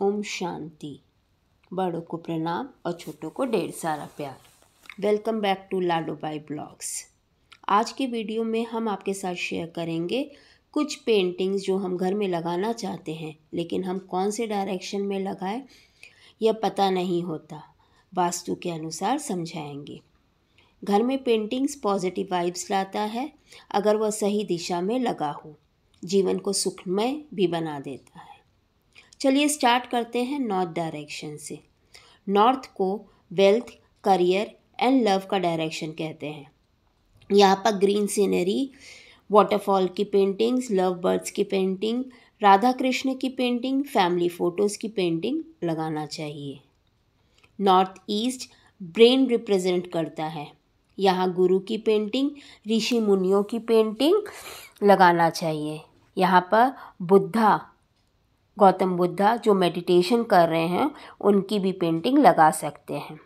ओम शांति बड़ों को प्रणाम और छोटों को ढेर सारा प्यार welcome back to Lado by blogs आज के वीडियो में हम आपके साथ शेयर करेंगे कुछ पेंटिंग्स जो हम घर में लगाना चाहते हैं लेकिन हम कौन से डायरेक्शन में लगाएं यह पता नहीं होता वास्तु के अनुसार समझाएंगे घर में पेंटिंग्स पॉजिटिव वाइब्स लाता है अगर वह सही दिशा में लगा हो जीवन को सुखमय भी बना देता है चलिए स्टार्ट करते हैं नॉर्थ डायरेक्शन से नॉर्थ को वेल्थ करियर एंड लव का डायरेक्शन कहते हैं यहाँ पर ग्रीन सीनरी वाटरफॉल की पेंटिंग्स लव बर्ड्स की पेंटिंग राधा कृष्ण की पेंटिंग फैमिली फ़ोटोज़ की पेंटिंग लगाना चाहिए नॉर्थ ईस्ट ब्रेन रिप्रेजेंट करता है यहाँ गुरु की पेंटिंग ऋषि मुनियों की पेंटिंग लगाना चाहिए यहाँ पर बुद्धा गौतम बुद्धा जो मेडिटेशन कर रहे हैं उनकी भी पेंटिंग लगा सकते हैं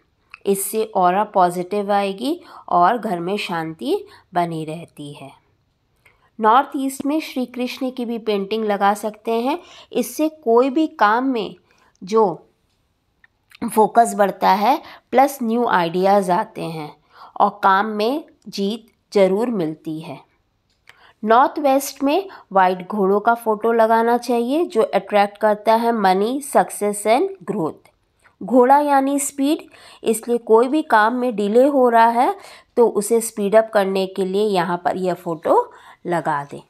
इससे और पॉजिटिव आएगी और घर में शांति बनी रहती है नॉर्थ ईस्ट में श्री कृष्ण की भी पेंटिंग लगा सकते हैं इससे कोई भी काम में जो फोकस बढ़ता है प्लस न्यू आइडियाज़ आते हैं और काम में जीत ज़रूर मिलती है नॉर्थ वेस्ट में वाइट घोड़ों का फोटो लगाना चाहिए जो अट्रैक्ट करता है मनी सक्सेस एंड ग्रोथ घोड़ा यानी स्पीड इसलिए कोई भी काम में डिले हो रहा है तो उसे स्पीड अप करने के लिए यहाँ पर यह फ़ोटो लगा दें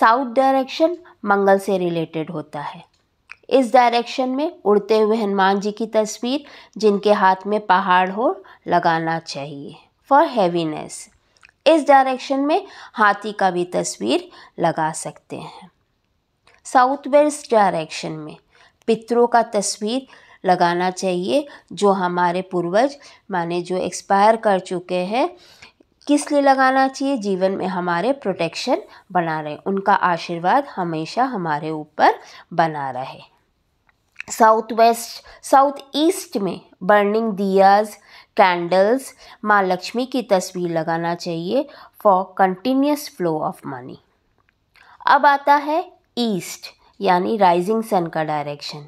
साउथ डायरेक्शन मंगल से रिलेटेड होता है इस डायरेक्शन में उड़ते हुए हनुमान जी की तस्वीर जिनके हाथ में पहाड़ हो लगाना चाहिए फॉर हैवीनेस इस डायरेक्शन में हाथी का भी तस्वीर लगा सकते हैं साउथ वेस्ट डायरेक्शन में पितरों का तस्वीर लगाना चाहिए जो हमारे पूर्वज माने जो एक्सपायर कर चुके हैं किस लिए लगाना चाहिए जीवन में हमारे प्रोटेक्शन बना रहे उनका आशीर्वाद हमेशा हमारे ऊपर बना रहे साउथ वेस्ट साउथ ईस्ट में बर्निंग दियाज कैंडल्स माँ लक्ष्मी की तस्वीर लगाना चाहिए for continuous flow of money अब आता है ईस्ट यानी राइजिंग सन का डायरेक्शन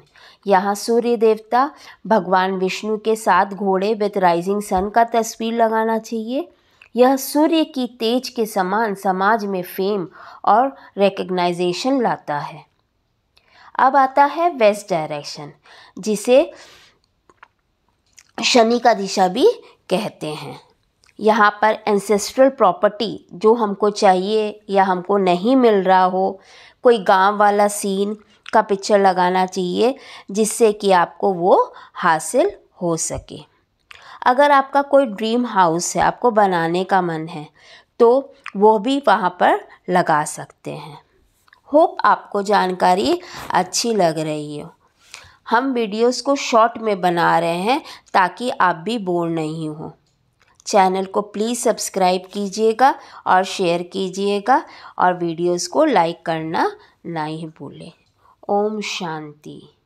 यहाँ सूर्य देवता भगवान विष्णु के साथ घोड़े विद राइजिंग सन का तस्वीर लगाना चाहिए यह सूर्य की तेज के समान समाज में फेम और रिकग्नाइजेशन लाता है अब आता है वेस्ट डायरेक्शन जिसे शनि का दिशा भी कहते हैं यहाँ पर एंसेस्ट्रल प्रॉपर्टी जो हमको चाहिए या हमको नहीं मिल रहा हो कोई गांव वाला सीन का पिक्चर लगाना चाहिए जिससे कि आपको वो हासिल हो सके अगर आपका कोई ड्रीम हाउस है आपको बनाने का मन है तो वो भी वहाँ पर लगा सकते हैं होप आपको जानकारी अच्छी लग रही हो हम वीडियोस को शॉर्ट में बना रहे हैं ताकि आप भी बोर नहीं हो चैनल को प्लीज़ सब्सक्राइब कीजिएगा और शेयर कीजिएगा और वीडियोस को लाइक करना नहीं भूलें ओम शांति